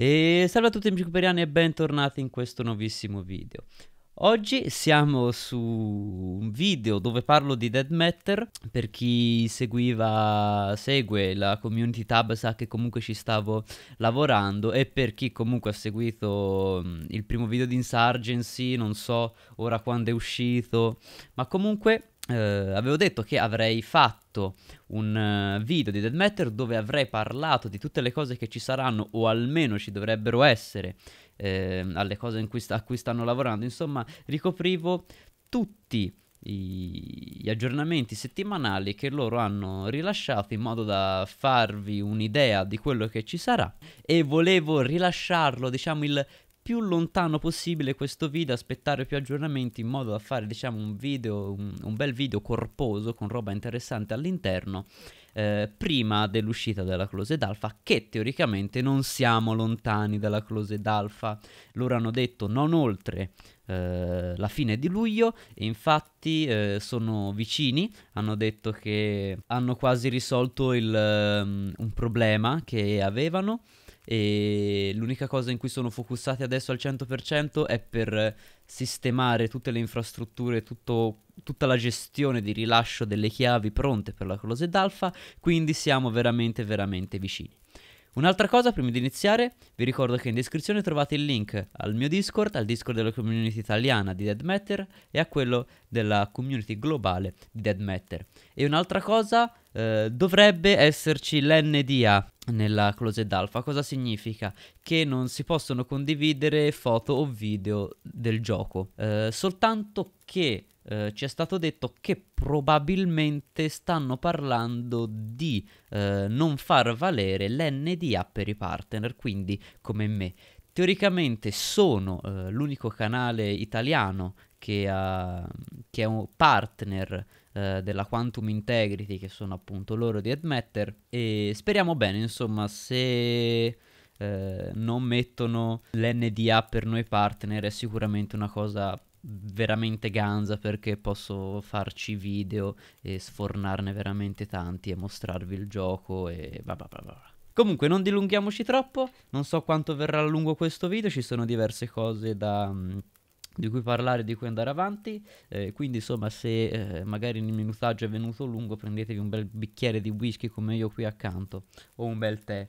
E salve a tutti amici cooperiani e bentornati in questo nuovissimo video. Oggi siamo su un video dove parlo di Dead Matter, per chi seguiva, segue la community tab sa che comunque ci stavo lavorando e per chi comunque ha seguito mm, il primo video di Insurgency, non so ora quando è uscito, ma comunque Uh, avevo detto che avrei fatto un uh, video di Dead Matter dove avrei parlato di tutte le cose che ci saranno o almeno ci dovrebbero essere eh, alle cose cui sta, a cui stanno lavorando insomma ricoprivo tutti i, gli aggiornamenti settimanali che loro hanno rilasciato in modo da farvi un'idea di quello che ci sarà e volevo rilasciarlo diciamo il più lontano possibile questo video, aspettare più aggiornamenti in modo da fare diciamo un video, un, un bel video corposo con roba interessante all'interno eh, prima dell'uscita della closed alpha che teoricamente non siamo lontani dalla closed alpha, loro hanno detto non oltre eh, la fine di luglio e infatti eh, sono vicini, hanno detto che hanno quasi risolto il, um, un problema che avevano e l'unica cosa in cui sono focussati adesso al 100% è per sistemare tutte le infrastrutture, tutto, tutta la gestione di rilascio delle chiavi pronte per la closed alpha, quindi siamo veramente veramente vicini. Un'altra cosa, prima di iniziare, vi ricordo che in descrizione trovate il link al mio Discord, al Discord della community italiana di Dead Matter e a quello della community globale di Dead Matter. E un'altra cosa, eh, dovrebbe esserci l'NDA nella Closed alpha. Cosa significa? Che non si possono condividere foto o video del gioco, eh, soltanto che eh, ci è stato detto che probabilmente stanno parlando di eh, non far valere l'NDA per i partner, quindi come me. Teoricamente sono eh, l'unico canale italiano che, ha, che è un partner eh, della Quantum Integrity, che sono appunto loro di Admetter, e speriamo bene, insomma, se eh, non mettono l'NDA per noi partner è sicuramente una cosa veramente ganza perché posso farci video e sfornarne veramente tanti e mostrarvi il gioco e bla bla bla bla. Comunque non dilunghiamoci troppo, non so quanto verrà a lungo questo video, ci sono diverse cose da, mm, di cui parlare, di cui andare avanti, eh, quindi insomma se eh, magari il minutaggio è venuto lungo prendetevi un bel bicchiere di whisky come io qui accanto o un bel tè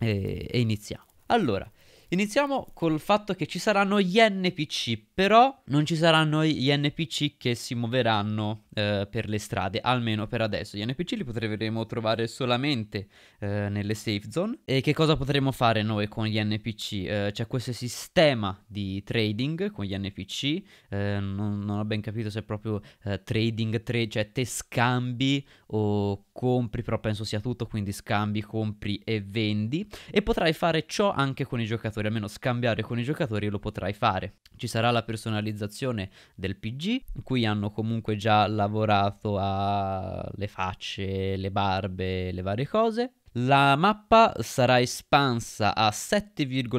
e, e iniziamo. Allora, Iniziamo col fatto che ci saranno gli NPC, però non ci saranno gli NPC che si muoveranno eh, per le strade, almeno per adesso. Gli NPC li potremo trovare solamente eh, nelle safe zone. E che cosa potremo fare noi con gli NPC? Eh, c'è questo sistema di trading con gli NPC, eh, non, non, ho ben capito se è proprio eh, trading, tra- cioè te scambi o compri, però penso sia tutto, quindi scambi, compri e vendi. E potrai fare ciò anche con i giocatori, almeno scambiare con i giocatori lo potrai fare. Ci sarà la personalizzazione del PG, qui hanno comunque già la lavorato alle facce, le barbe, le varie cose. La mappa sarà espansa a 7,5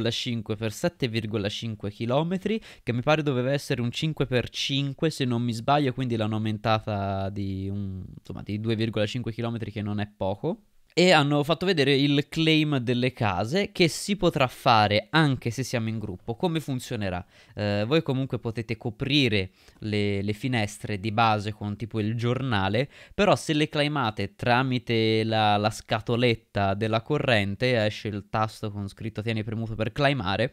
x 7,5 km, che mi pare doveva essere un 5x5 se non mi sbaglio, quindi l'hanno aumentata di, un, insomma, di 2,5 km che non è poco e hanno fatto vedere il claim delle case che si potrà fare anche se siamo in gruppo. Come funzionerà? Eh, voi comunque potete coprire le, le, finestre di base con tipo il giornale, però se le claimate tramite la, la scatoletta della corrente esce il tasto con scritto tieni premuto per claimare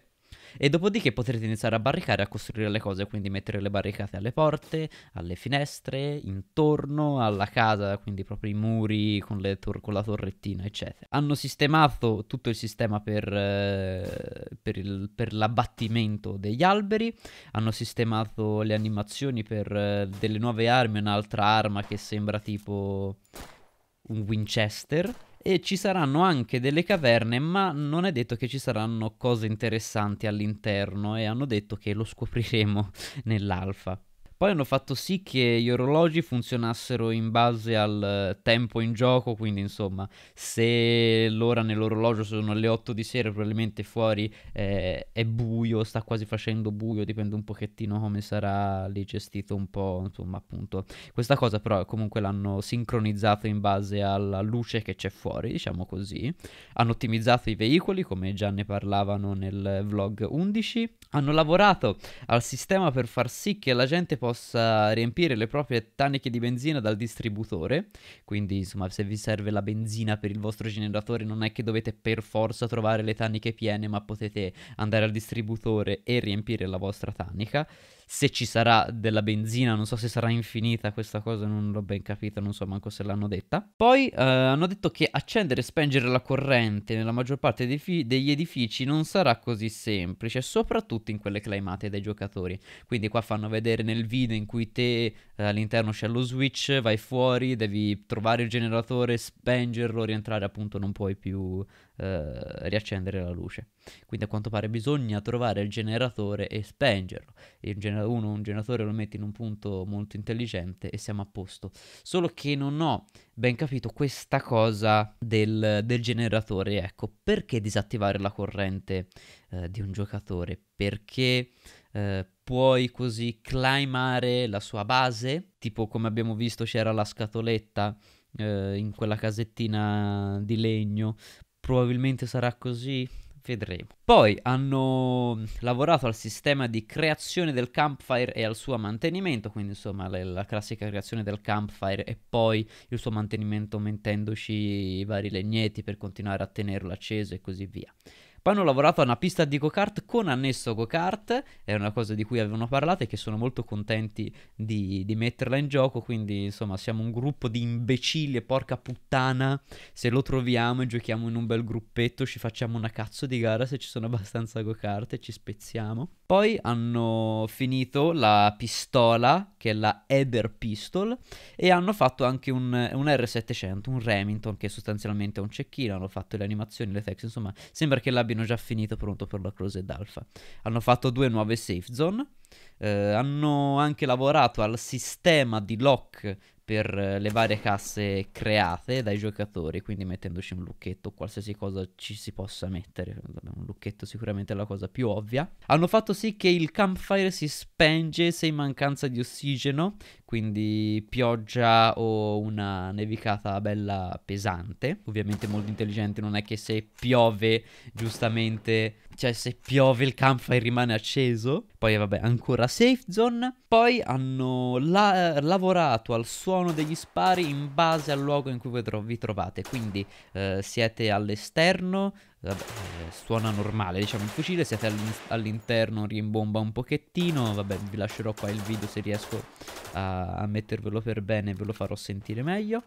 e dopodiché potrete iniziare a barricare, e a costruire le cose, quindi mettere le barricate alle porte, alle finestre, intorno alla casa, quindi proprio i muri con, tor- con la torrettina, eccetera. Hanno sistemato tutto il sistema per, eh, per, il, per l'abbattimento degli alberi, hanno sistemato le animazioni per eh, delle nuove armi, un'altra arma che sembra tipo un Winchester e ci saranno anche delle caverne, ma non è detto che ci saranno cose interessanti all'interno e hanno detto che lo scopriremo nell'alfa. Poi hanno fatto sì che gli orologi funzionassero in base al eh, tempo in gioco, quindi insomma, se l'ora nell'orologio sono le 8 di sera, probabilmente fuori eh, è buio, sta quasi facendo buio, dipende un pochettino come sarà lì gestito un po', insomma, appunto. Questa cosa però comunque l'hanno sincronizzato in base alla luce che c'è fuori, diciamo così. Hanno ottimizzato i veicoli, come già ne parlavano nel vlog 11. Hanno lavorato al sistema per far sì che la gente possa possa riempire le proprie taniche di benzina dal distributore, quindi insomma se vi serve la benzina per il vostro generatore non è che dovete per forza trovare le taniche piene ma potete andare al distributore e riempire la vostra tanica se ci sarà della benzina, non so se sarà infinita questa cosa, non l'ho ben capita, non so manco se l'hanno detta. Poi eh, hanno detto che accendere e spengere la corrente nella maggior parte fi- degli edifici non sarà così semplice, soprattutto in quelle climate dai giocatori. Quindi qua fanno vedere nel video in cui te eh, all'interno c'è lo switch, vai fuori, devi trovare il generatore, spengerlo, rientrare appunto non puoi più eh, riaccendere la luce. Quindi a quanto pare bisogna trovare il generatore e spengerlo. E genera- uno un generatore lo metti in un punto molto intelligente e siamo a posto. Solo che non ho ben capito questa cosa del, del generatore. Ecco, perché disattivare la corrente eh, di un giocatore? Perché... Eh, puoi così climare la sua base, tipo come abbiamo visto c'era la scatoletta eh, in quella casettina di legno, probabilmente sarà così, vedremo. Poi hanno lavorato al sistema di creazione del campfire e al suo mantenimento, quindi insomma la, la classica creazione del campfire e poi il suo mantenimento mettendoci i vari legneti per continuare a tenerlo acceso e così via. Poi hanno lavorato a una pista di go-kart con annesso go-kart, è una cosa di cui avevano parlato e che sono molto contenti di, di metterla in gioco, quindi insomma siamo un gruppo di imbecilli e porca puttana, se lo troviamo e giochiamo in un bel gruppetto ci facciamo una cazzo di gara se ci sono abbastanza go-kart e ci spezziamo. Poi hanno finito la pistola, che è la Eber Pistol, e hanno fatto anche un, un R700, un Remington, che sostanzialmente è un cecchino, hanno fatto le animazioni, le text, insomma sembra che l'abbiano abbiano già finito pronto per la Crusade Alpha. Hanno fatto due nuove safe zone, eh, hanno anche lavorato al sistema di lock per eh, le varie casse create dai giocatori, quindi mettendoci un lucchetto, qualsiasi cosa ci si possa mettere, un lucchetto sicuramente è la cosa più ovvia, hanno fatto sì che il campfire si spenge se in mancanza di ossigeno, quindi pioggia o una nevicata bella pesante, ovviamente molto intelligente non è che se piove giustamente cioè, se piove il campfire rimane acceso. Poi, vabbè, ancora safe zone. Poi hanno la eh, lavorato al suono degli spari in base al luogo in cui vi, tro vi trovate. Quindi eh, siete all'esterno, vabbè, eh, suona normale, diciamo, il fucile. Siete all'interno, rimbomba un pochettino. Vabbè, vi lascerò qua il video se riesco a, a mettervelo per bene, ve lo farò sentire meglio.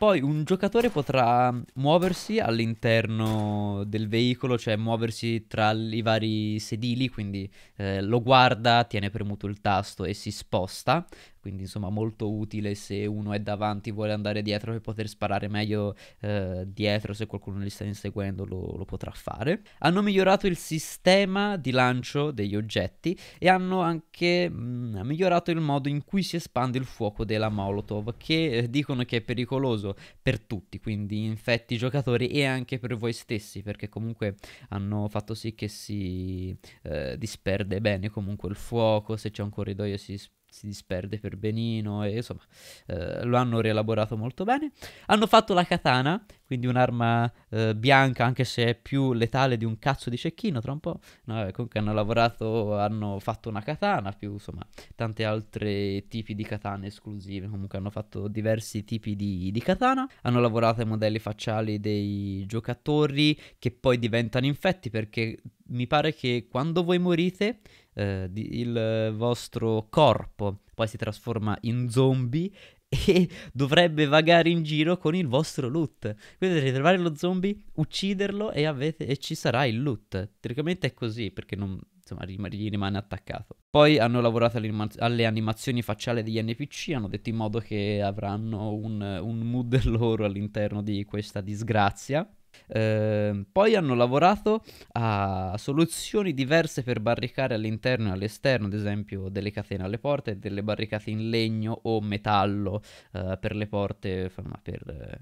Poi un giocatore potrà muoversi all'interno del veicolo, cioè muoversi tra i vari sedili, quindi eh, lo guarda, tiene premuto il tasto e si sposta quindi insomma molto utile se uno è davanti vuole andare dietro per poter sparare meglio eh, dietro se qualcuno li sta inseguendo lo, lo, potrà fare hanno migliorato il sistema di lancio degli oggetti e hanno anche mh, mm, migliorato il modo in cui si espande il fuoco della Molotov che eh, dicono che è pericoloso per tutti quindi infetti i giocatori e anche per voi stessi perché comunque hanno fatto sì che si eh, disperde bene comunque il fuoco se c'è un corridoio si si disperde per benino e insomma eh, lo hanno rielaborato molto bene. Hanno fatto la katana, quindi un'arma eh, bianca anche se è più letale di un cazzo di cecchino tra un po'. No, eh, comunque hanno lavorato, hanno fatto una katana più insomma tanti altri tipi di katana esclusive, comunque hanno fatto diversi tipi di, di katana. Hanno lavorato ai modelli facciali dei giocatori che poi diventano infetti perché mi pare che quando voi morite eh, di, il vostro corpo poi si trasforma in zombie e dovrebbe vagare in giro con il vostro loot. Quindi dovete trovare lo zombie, ucciderlo e, avete, e ci sarà il loot. Teoricamente è così perché non, insomma, gli rimane attaccato. Poi hanno lavorato alle animazioni facciali degli NPC, hanno detto in modo che avranno un, un mood loro all'interno di questa disgrazia. Eh, poi hanno lavorato a soluzioni diverse per barricare all'interno e all'esterno, ad esempio delle catene alle porte, delle barricate in legno o metallo eh, per le porte, per eh,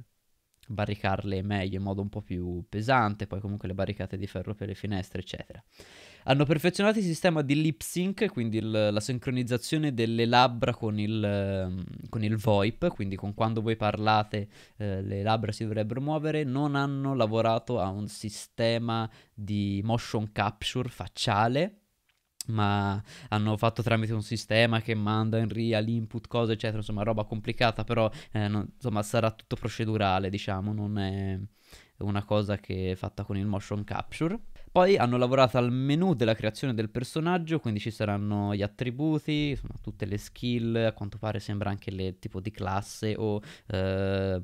barricarle meglio in modo un po' più pesante, poi comunque le barricate di ferro per le finestre, eccetera. Hanno perfezionato il sistema di lip sync, quindi il, la sincronizzazione delle labbra con il, ehm, con il VoIP, quindi con quando voi parlate eh, le labbra si dovrebbero muovere. Non hanno lavorato a un sistema di motion capture facciale ma hanno fatto tramite un sistema che manda in RIA l'input, cose eccetera, insomma roba complicata, però eh, non, insomma sarà tutto procedurale, diciamo, non è una cosa che è fatta con il motion capture. Poi hanno lavorato al menu della creazione del personaggio, quindi ci saranno gli attributi, insomma, tutte le skill, a quanto pare sembra anche le tipo di classe o... Eh,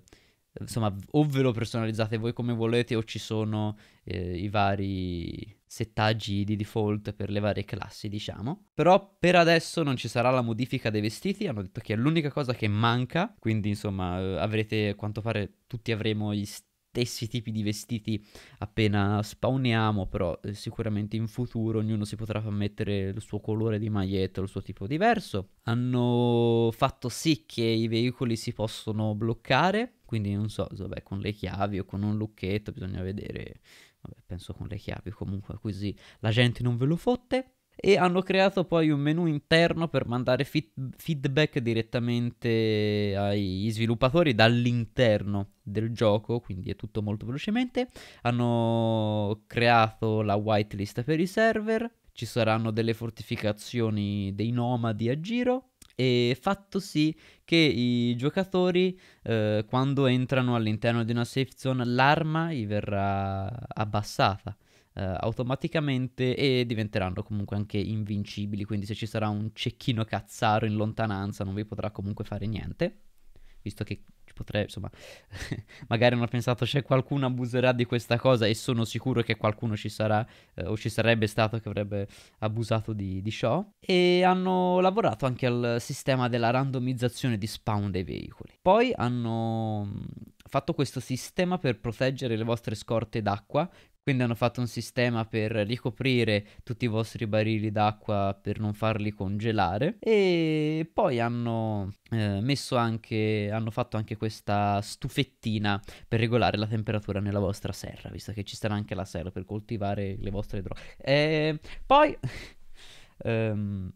insomma, o ve lo personalizzate voi come volete o ci sono eh, i vari settaggi di default per le varie classi, diciamo. Però per adesso non ci sarà la modifica dei vestiti, hanno detto che è l'unica cosa che manca, quindi insomma eh, avrete, a quanto pare tutti avremo gli stessi stessi tipi di vestiti appena spawniamo, però eh, sicuramente in futuro ognuno si potrà mettere il suo colore di maglietta, il suo tipo diverso. Hanno fatto sì che i veicoli si possono bloccare, quindi non so, vabbè, con le chiavi o con un lucchetto, bisogna vedere, vabbè, penso con le chiavi comunque, così la gente non ve lo fotte e hanno creato poi un menu interno per mandare fit- feedback direttamente agli sviluppatori dall'interno del gioco, quindi è tutto molto velocemente. Hanno creato la whitelist per i server, ci saranno delle fortificazioni dei nomadi a giro e fatto sì che i giocatori eh, quando entrano all'interno di una safe zone l'arma gli verrà abbassata Uh, automaticamente e diventeranno comunque anche invincibili. Quindi se ci sarà un cecchino cazzaro in lontananza non vi potrà comunque fare niente. Visto che potrebbe, insomma, magari hanno pensato c'è cioè, qualcuno abuserà di questa cosa e sono sicuro che qualcuno ci sarà eh, o ci sarebbe stato che avrebbe abusato di, di ciò. E hanno lavorato anche al sistema della randomizzazione di spawn dei veicoli. Poi hanno mm, fatto questo sistema per proteggere le vostre scorte d'acqua, quindi hanno fatto un sistema per ricoprire tutti i vostri barili d'acqua per non farli congelare e poi hanno eh, messo anche hanno fatto anche questa stufettina per regolare la temperatura nella vostra serra, visto che ci sarà anche la serra per coltivare le vostre droghe. E poi ehm,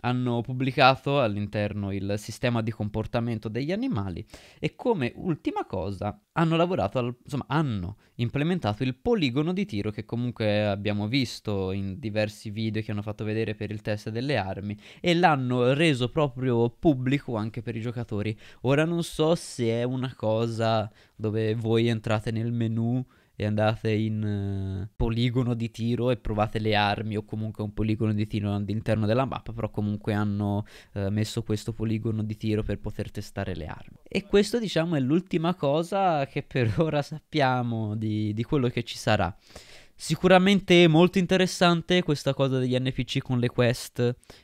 hanno pubblicato all'interno il sistema di comportamento degli animali e come ultima cosa hanno lavorato, al, insomma hanno implementato il poligono di tiro che comunque abbiamo visto in diversi video che hanno fatto vedere per il test delle armi e l'hanno reso proprio pubblico anche per i giocatori. Ora non so se è una cosa dove voi entrate nel menu e andate in uh, poligono di tiro e provate le armi o comunque un poligono di tiro all'interno della mappa, però comunque hanno uh, messo questo poligono di tiro per poter testare le armi. E questo diciamo è l'ultima cosa che per ora sappiamo di, di quello che ci sarà. Sicuramente molto interessante questa cosa degli NPC con le quest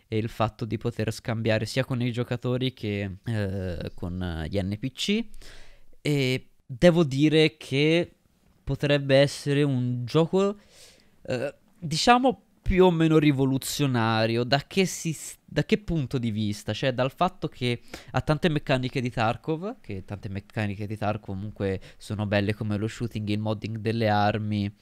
e il fatto di poter scambiare sia con i giocatori che eh, con gli NPC e devo dire che potrebbe essere un gioco, eh, diciamo, più o meno rivoluzionario. Da che, si, da che, punto di vista? Cioè, dal fatto che ha tante meccaniche di Tarkov, che tante meccaniche di Tarkov comunque sono belle come lo shooting, il modding delle armi,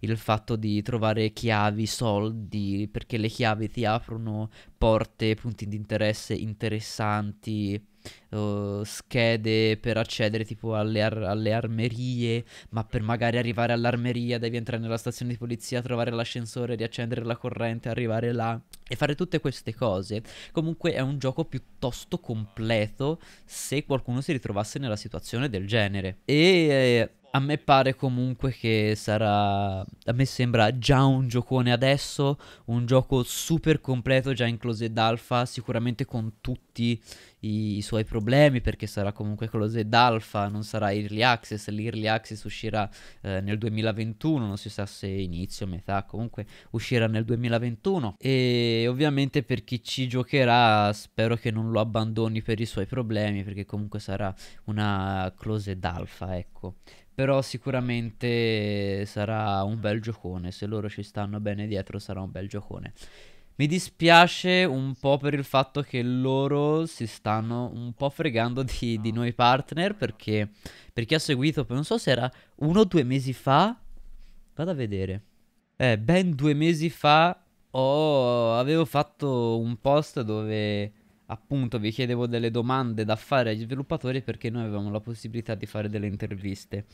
il fatto di trovare chiavi, soldi, perché le chiavi ti aprono porte, punti di interesse interessanti uh, schede per accedere tipo alle, ar- alle, armerie, ma per magari arrivare all'armeria devi entrare nella stazione di polizia, trovare l'ascensore, riaccendere la corrente, arrivare là e fare tutte queste cose. Comunque è un gioco piuttosto completo se qualcuno si ritrovasse nella situazione del genere. E eh, a me pare comunque che sarà. A me sembra già un giocone adesso. Un gioco super completo, già in closed alpha. Sicuramente con tutte tutti i, i suoi problemi perché sarà comunque closed alpha, non sarà early access, l'early access uscirà eh, nel 2021, non si sa se inizio, metà, comunque uscirà nel 2021 e ovviamente per chi ci giocherà spero che non lo abbandoni per i suoi problemi perché comunque sarà una closed alpha, ecco però sicuramente sarà un bel giocone, se loro ci stanno bene dietro sarà un bel giocone. Mi dispiace un po' per il fatto che loro si stanno un po' fregando di, di noi partner perché per chi ha seguito, non so se era uno o due mesi fa, vado a vedere. Eh, ben due mesi fa oh, avevo fatto un post dove appunto vi chiedevo delle domande da fare agli sviluppatori perché noi avevamo la possibilità di fare delle interviste.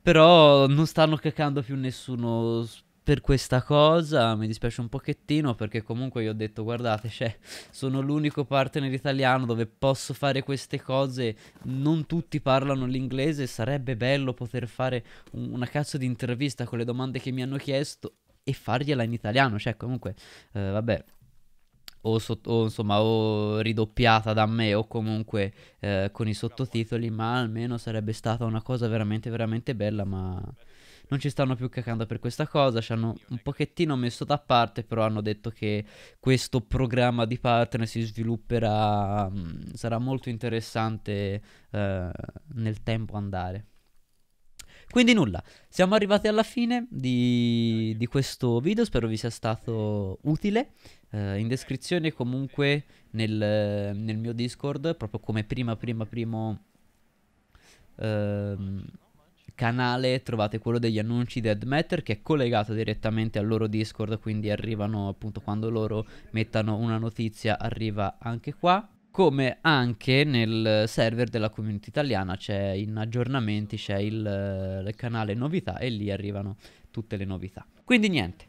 Però non stanno caccando più nessuno per questa cosa mi dispiace un pochettino perché comunque io ho detto guardate cioè, sono l'unico partner italiano dove posso fare queste cose non tutti parlano l'inglese sarebbe bello poter fare un, una cazzo di intervista con le domande che mi hanno chiesto e fargliela in italiano cioè comunque eh, vabbè o, so- o, insomma, o ridoppiata da me o comunque eh, con i sottotitoli ma almeno sarebbe stata una cosa veramente veramente bella ma non ci stanno più cacando per questa cosa, ci hanno un pochettino messo da parte, però hanno detto che questo programma di partner si svilupperà, mm, sarà molto interessante eh, nel tempo andare. Quindi nulla, siamo arrivati alla fine di, di questo video, spero vi sia stato utile. Eh, in descrizione comunque nel, nel, mio Discord, proprio come prima, prima, primo... Ehm, canale trovate quello degli annunci Dead Matter che è collegato direttamente al loro Discord, quindi arrivano appunto quando loro mettono una notizia arriva anche qua come anche nel server della community italiana c'è in aggiornamenti c'è il, il, canale novità e lì arrivano tutte le novità quindi niente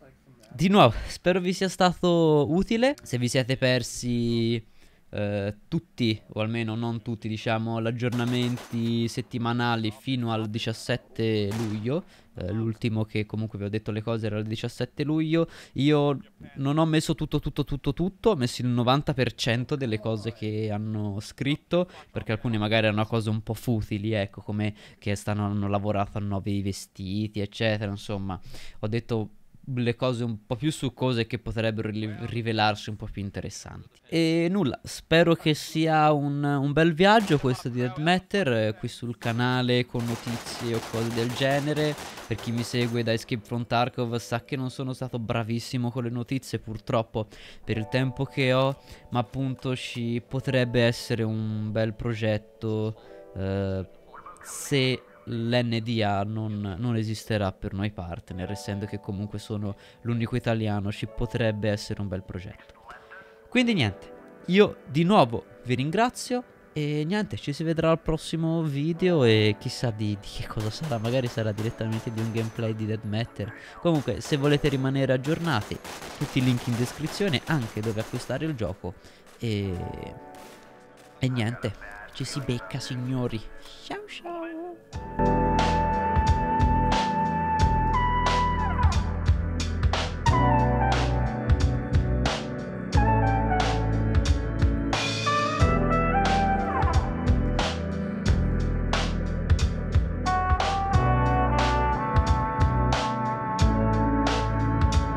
di nuovo spero vi sia stato utile se vi siete persi eh, tutti, o almeno non tutti, diciamo, gli aggiornamenti settimanali fino al 17 luglio. Eh, l'ultimo che comunque vi ho detto le cose era il 17 luglio. Io non ho messo tutto, tutto, tutto, tutto, ho messo il 90% delle cose che hanno scritto, perché alcune magari erano cose un po' futili, ecco, come che stanno, hanno lavorato a nuovi vestiti, eccetera. Insomma, ho detto le cose un po' più succose che potrebbero rivelarsi un po' più interessanti. E nulla, spero che sia un, un bel viaggio questo di Dead Matter, eh, qui sul canale con notizie o cose del genere. Per chi mi segue da Escape from Tarkov sa che non sono stato bravissimo con le notizie purtroppo per il tempo che ho, ma appunto ci potrebbe essere un bel progetto eh, se l'NDA non, non, esisterà per noi partner, essendo che comunque sono l'unico italiano, ci potrebbe essere un bel progetto. Quindi niente, io di nuovo vi ringrazio e niente, ci si vedrà al prossimo video e chissà di, di che cosa sarà, magari sarà direttamente di un gameplay di Dead Matter. Comunque, se volete rimanere aggiornati, tutti i link in descrizione, anche dove acquistare il gioco e... E niente, ci si becca signori. Ciao ciao. thank you